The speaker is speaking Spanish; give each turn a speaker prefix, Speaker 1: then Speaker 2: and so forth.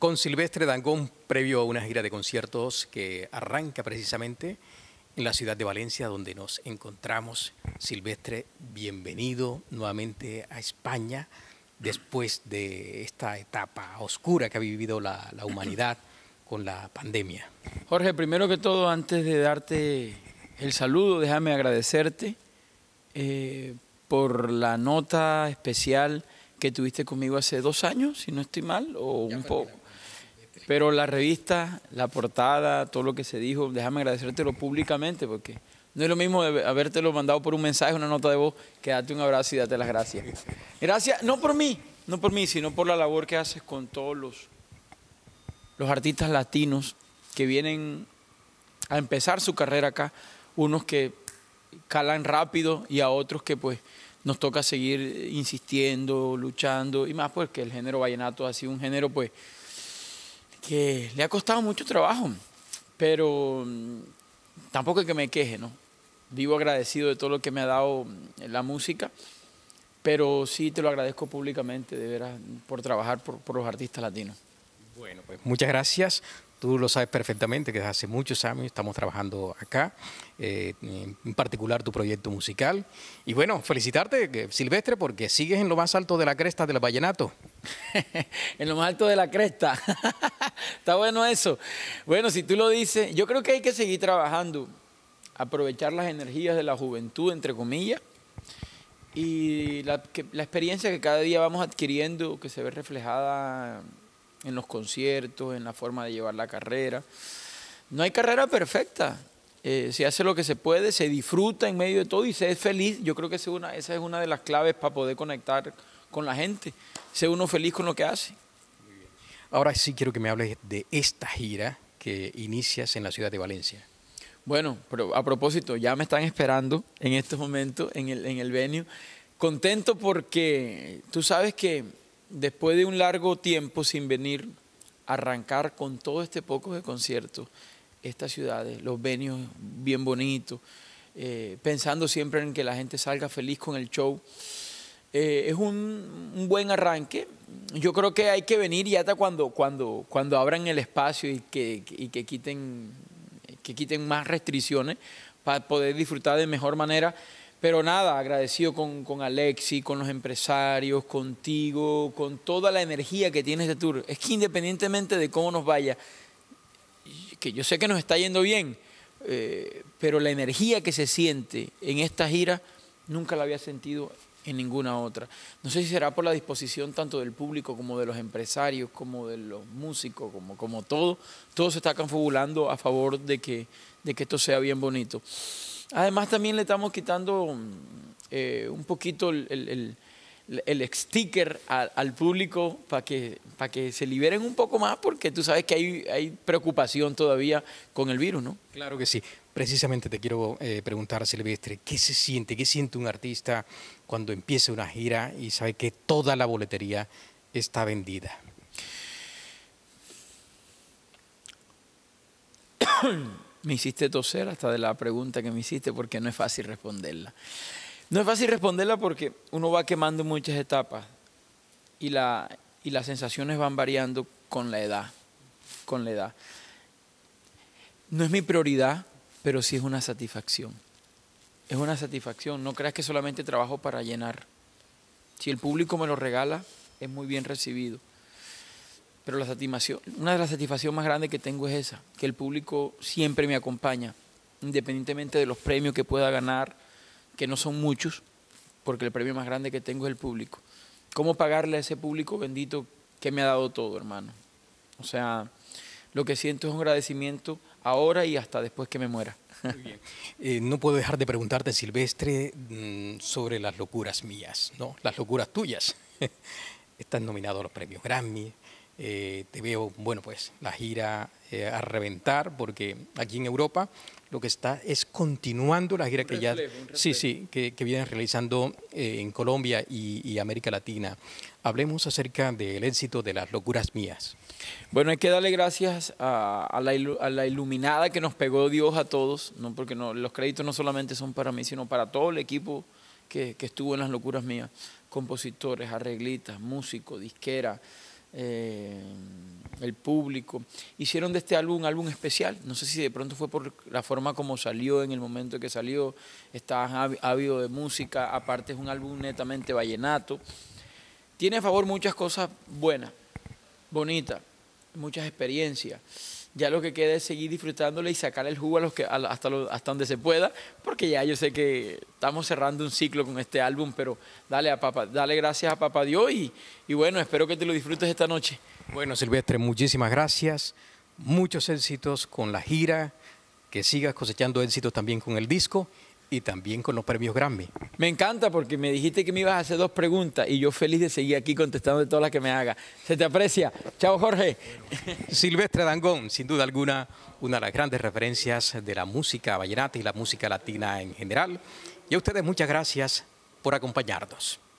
Speaker 1: con Silvestre Dangón previo a una gira de conciertos que arranca precisamente en la ciudad de Valencia donde nos encontramos. Silvestre, bienvenido nuevamente a España después de esta etapa oscura que ha vivido la, humanidad con la pandemia. Jorge, primero que todo,
Speaker 2: antes de darte el saludo, déjame agradecerte eh, por la nota especial que tuviste conmigo hace dos años, si no estoy mal, o un poco pero la revista, la portada, todo lo que se dijo, déjame agradecértelo públicamente porque no es lo mismo habértelo mandado por un mensaje, una nota de voz, que date un abrazo y date las gracias. Gracias, no por mí, no por mí, sino por la labor que haces con todos los, los artistas latinos que vienen a empezar su carrera acá, unos que calan rápido y a otros que pues nos toca seguir insistiendo, luchando y más porque pues, el género vallenato ha sido un género pues que le ha costado mucho trabajo, pero mm, tampoco es que me queje, ¿no? Vivo agradecido de todo lo que me ha dado mm, la música, pero sí te lo agradezco públicamente, de veras, por trabajar por, los artistas
Speaker 1: latinos. Bueno, pues muchas gracias. Tú lo sabes perfectamente que desde hace muchos años estamos trabajando acá, eh, en particular tu proyecto musical. Y bueno, felicitarte, Silvestre, porque sigues en lo más alto de la cresta del vallenato. en lo más
Speaker 2: alto de la cresta. Está bueno eso. Bueno, si tú lo dices, yo creo que hay que seguir trabajando, aprovechar las energías de la juventud, entre comillas, y la, experiencia que cada día vamos adquiriendo, que se ve reflejada en los conciertos, en la forma de llevar la carrera. No hay carrera perfecta. Eh, se hace lo que se puede, se disfruta en medio de todo y se es feliz. Yo creo que una, esa es una de las claves para poder conectar con la gente. Ser uno feliz con lo que hace.
Speaker 1: Ahora sí quiero que me hables de esta gira que inicias en la ciudad de Valencia.
Speaker 2: Bueno, a propósito, ya me están esperando en estos momentos en el, en el venue. Contento porque tú sabes que después de un largo tiempo sin venir, arrancar con todo este poco de conciertos, estas ciudades, los venios bien bonitos, eh, pensando siempre en que la gente salga feliz con el show. Eh, es un, buen arranque yo creo que hay que venir y hasta cuando, cuando, cuando abran el espacio y que, quiten, que quiten más restricciones para poder disfrutar de mejor manera. Pero nada, agradecido con, con Alexi, con los empresarios, contigo, con toda la energía que tiene este tour. Es que independientemente de cómo nos vaya, que yo sé que nos está yendo bien, eh, pero la energía que se siente en esta gira nunca la había sentido en ninguna otra. No sé si será por la disposición tanto del público como de los empresarios, como de los músicos, como, como todo. Todo se está confabulando a favor de que, de que esto sea bien bonito. Además también le estamos quitando mm, eh, un poquito el el sticker al público para que, que se liberen un poco más, porque tú sabes que hay, preocupación todavía con el virus, ¿no?
Speaker 1: Claro que sí. Precisamente te quiero preguntar eh, preguntar, Silvestre, ¿qué se siente, qué siente un artista cuando empieza una gira y sabe que toda la boletería está vendida? me
Speaker 2: hiciste toser hasta de la pregunta que me hiciste porque no es fácil responderla. No es fácil responderla porque uno va quemando muchas etapas y, la, y las sensaciones van variando con la edad, con la edad. No es mi prioridad, pero sí es una satisfacción. Es una satisfacción, no creas que solamente trabajo para llenar. Si el público me lo regala, es muy bien recibido. Pero la satisfacción, una de las satisfacciones más grandes que tengo es esa, que el público siempre me acompaña, independientemente de los premios que pueda ganar que no son muchos, porque el premio más grande que tengo es el público. ¿Cómo pagarle a ese público bendito que me ha dado todo, hermano? O sea, lo que siento es un agradecimiento ahora y hasta después
Speaker 1: que me muera. Eh, no puedo dejar de preguntarte, Silvestre, mm, sobre las locuras mías, ¿no? Las locuras tuyas. Estás nominado a los premios Grammy, eh, te veo, bueno, pues la gira eh, a reventar, porque aquí en Europa lo que está es continuando la gira que ya sí, sí, que, vienen realizando eh, en Colombia y, América Latina. Hablemos acerca del éxito de las locuras mías. Bueno, hay que darle gracias a, la, iluminada que nos pegó Dios
Speaker 2: a todos, ¿no? porque los créditos no solamente son para mí, sino para todo el equipo que, estuvo en las locuras mías, compositores, arreglistas, músicos, disquera. Eh, el público. Hicieron de este álbum un álbum especial. No sé si de pronto fue por la forma como salió en el momento que salió. Está ávido de música. Aparte es un álbum netamente vallenato. Tiene a favor muchas cosas buenas, bonitas, muchas experiencias ya lo que queda es seguir disfrutándole y sacar el jugo a los que, hasta, hasta donde se pueda, porque ya yo sé que estamos cerrando un ciclo con este álbum, pero dale, a papá, dale gracias a Papá Dios y bueno, espero que te lo disfrutes esta noche.
Speaker 1: Bueno, Silvestre, muchísimas gracias, muchos éxitos con la gira, que sigas cosechando éxitos también con el disco y también con los premios Grammy. Me encanta porque me dijiste que me ibas a hacer dos preguntas y yo feliz de seguir aquí contestando todas las que me haga. Se te aprecia. Chao, Jorge. Silvestre Dangón, sin duda alguna, una de las grandes referencias de la música vallenata y la música latina en general. Y a ustedes muchas gracias por acompañarnos.